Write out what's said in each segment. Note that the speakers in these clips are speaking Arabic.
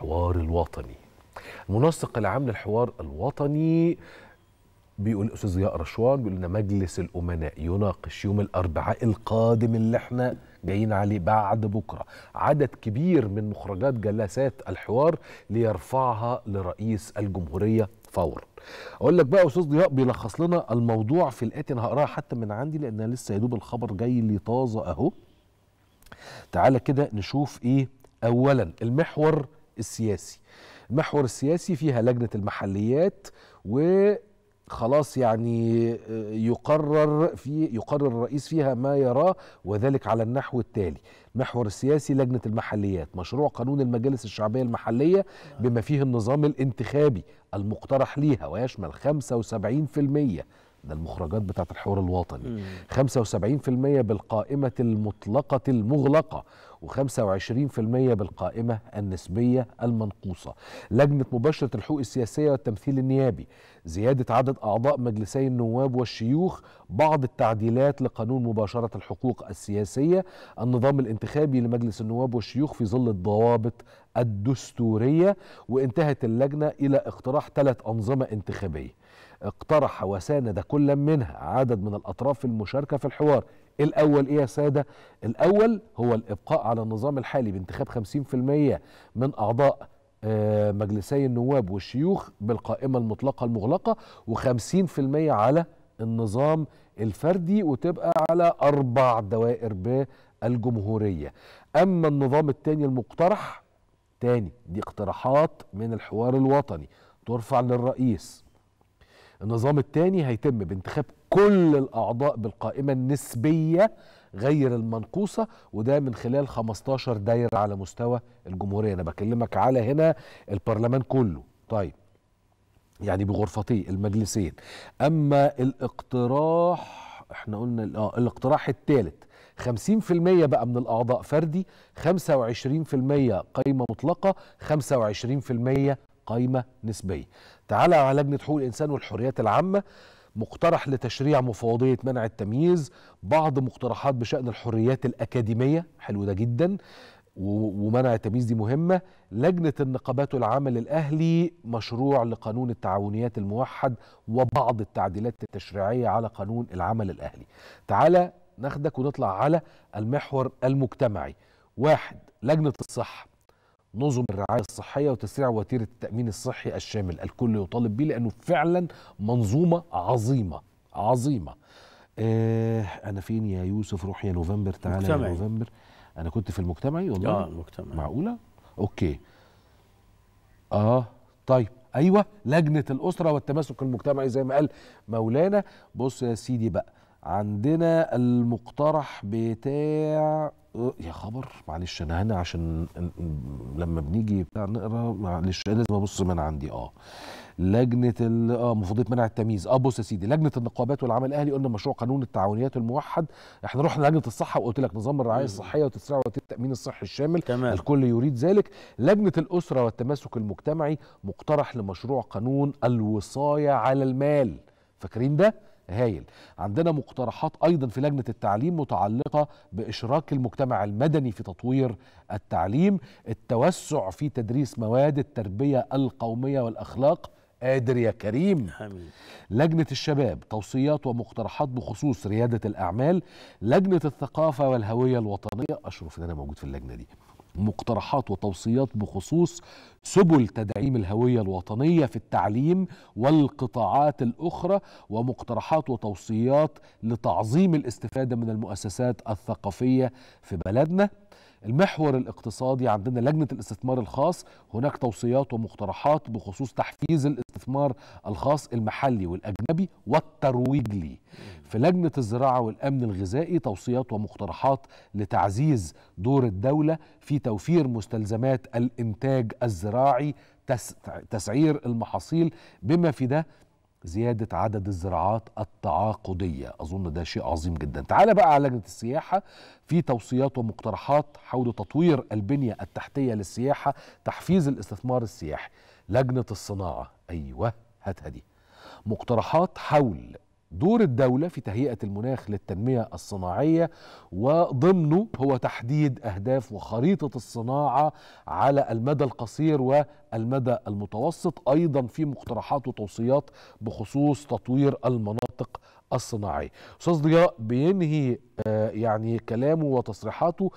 الحوار الوطني المنسق العام للحوار الوطني بيقول الاستاذ ضياء رشوان بيقول لنا مجلس الامناء يناقش يوم الاربعاء القادم اللي احنا جايين عليه بعد بكره عدد كبير من مخرجات جلسات الحوار ليرفعها لرئيس الجمهوريه فورا اقول لك بقى استاذ ضياء بيلخص لنا الموضوع في الاتي انا هقراها حتى من عندي لان لسه يا دوب الخبر جاي لي طازه اهو تعالى كده نشوف ايه اولا المحور السياسي المحور السياسي فيها لجنة المحليات و خلاص يعني آه، يقرر في يقرر الرئيس فيها ما يراه وذلك على النحو التالي المحور السياسي لجنة المحليات مشروع قانون المجالس الشعبية المحلية بما فيه النظام الانتخابي المقترح ليها ويشمل 75% ده المخرجات بتاعة الحوار الوطني مم. 75% بالقائمة المطلقة المغلقة و25% بالقائمة النسبية المنقوصة لجنة مباشرة الحقوق السياسية والتمثيل النيابي زيادة عدد أعضاء مجلسي النواب والشيوخ بعض التعديلات لقانون مباشرة الحقوق السياسية النظام الانتخابي لمجلس النواب والشيوخ في ظل الضوابط الدستورية وانتهت اللجنة إلى اقتراح ثلاث أنظمة انتخابية اقترح وساند كل منها عدد من الأطراف المشاركة في الحوار الأول إيه يا سادة؟ الأول هو الإبقاء على النظام الحالي بانتخاب 50% من أعضاء آه، مجلسي النواب والشيوخ بالقائمة المطلقة المغلقة و50% على النظام الفردي وتبقى على أربع دوائر بالجمهورية أما النظام الثاني المقترح تاني دي اقتراحات من الحوار الوطني ترفع للرئيس النظام الثاني هيتم بانتخاب كل الأعضاء بالقائمة النسبية غير المنقوصة وده من خلال 15 دايرة على مستوى الجمهورية أنا بكلمك على هنا البرلمان كله طيب يعني بغرفتي المجلسين أما الاقتراح احنا قلنا اه الاقتراح الثالث 50% بقى من الأعضاء فردي 25% قيمة مطلقة 25% قايمة نسبية تعالى على لجنة حقوق الإنسان والحريات العامة مقترح لتشريع مفوضية منع التمييز بعض مقترحات بشأن الحريات الأكاديمية حلو ده جدا ومنع التمييز دي مهمة لجنة النقابات العامة للأهلي مشروع لقانون التعاونيات الموحد وبعض التعديلات التشريعية على قانون العمل الأهلي تعالى ناخدك ونطلع على المحور المجتمعي واحد لجنة الصحة نظم الرعايه الصحيه وتسريع وتيره التامين الصحي الشامل الكل يطالب بيه لانه فعلا منظومه عظيمه عظيمه آه انا فين يا يوسف روح يا نوفمبر تعالى يا نوفمبر انا كنت في المجتمعي والله اه المجتمعي معقوله اوكي اه طيب ايوه لجنه الاسره والتماسك المجتمعي زي ما قال مولانا بص يا سيدي بقى عندنا المقترح بتاع أه، يا خبر معلش انا هنا عشان لما بنيجي بتاع نقرا معلش لازم ابص من عندي اه لجنه اه مفوضيه منع التمييز اه بص يا سيدي لجنه النقابات والعمل الاهلي قلنا مشروع قانون التعاونيات الموحد احنا رحنا لجنه الصحه وقلت لك نظام الرعايه الصحيه وتسريع وتيره التامين الصحي الشامل تمام. الكل يريد ذلك لجنه الاسره والتماسك المجتمعي مقترح لمشروع قانون الوصايه على المال فاكرين ده هايل عندنا مقترحات أيضا في لجنة التعليم متعلقة بإشراك المجتمع المدني في تطوير التعليم التوسع في تدريس مواد التربية القومية والأخلاق قادر يا كريم آمين. لجنة الشباب توصيات ومقترحات بخصوص ريادة الأعمال لجنة الثقافة والهوية الوطنية أشرف إن أنا موجود في اللجنة دي مقترحات وتوصيات بخصوص سبل تدعيم الهوية الوطنية في التعليم والقطاعات الأخرى ومقترحات وتوصيات لتعظيم الاستفادة من المؤسسات الثقافية في بلدنا المحور الاقتصادي عندنا لجنة الاستثمار الخاص هناك توصيات ومقترحات بخصوص تحفيز الاستثمار الاستثمار الخاص المحلي والأجنبي والترويج ليه لجنه الزراعة والأمن الغذائي توصيات ومقترحات لتعزيز دور الدولة في توفير مستلزمات الإنتاج الزراعي تسعير المحاصيل بما في ده زيادة عدد الزراعات التعاقدية أظن ده شيء عظيم جدا تعال بقى على لجنة السياحة في توصيات ومقترحات حول تطوير البنية التحتية للسياحة تحفيز الاستثمار السياحي لجنة الصناعة أيوه هاتها دي مقترحات حول دور الدولة في تهيئة المناخ للتنمية الصناعية وضمنه هو تحديد أهداف وخريطة الصناعة على المدى القصير والمدى المتوسط أيضا في مقترحات وتوصيات بخصوص تطوير المناطق الصناعية أستاذ ضياء بينهي آه، يعني كلامه وتصريحاته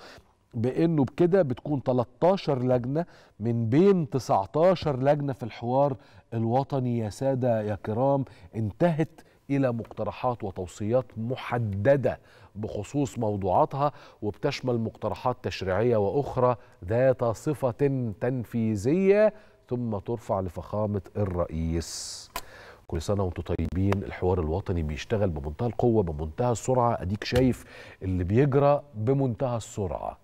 بانه بكده بتكون 13 لجنه من بين 19 لجنه في الحوار الوطني يا ساده يا كرام انتهت الى مقترحات وتوصيات محدده بخصوص موضوعاتها وبتشمل مقترحات تشريعيه واخرى ذات صفه تنفيذيه ثم ترفع لفخامه الرئيس. كل سنه وانتم طيبين الحوار الوطني بيشتغل بمنتهى القوه بمنتهى السرعه اديك شايف اللي بيجرى بمنتهى السرعه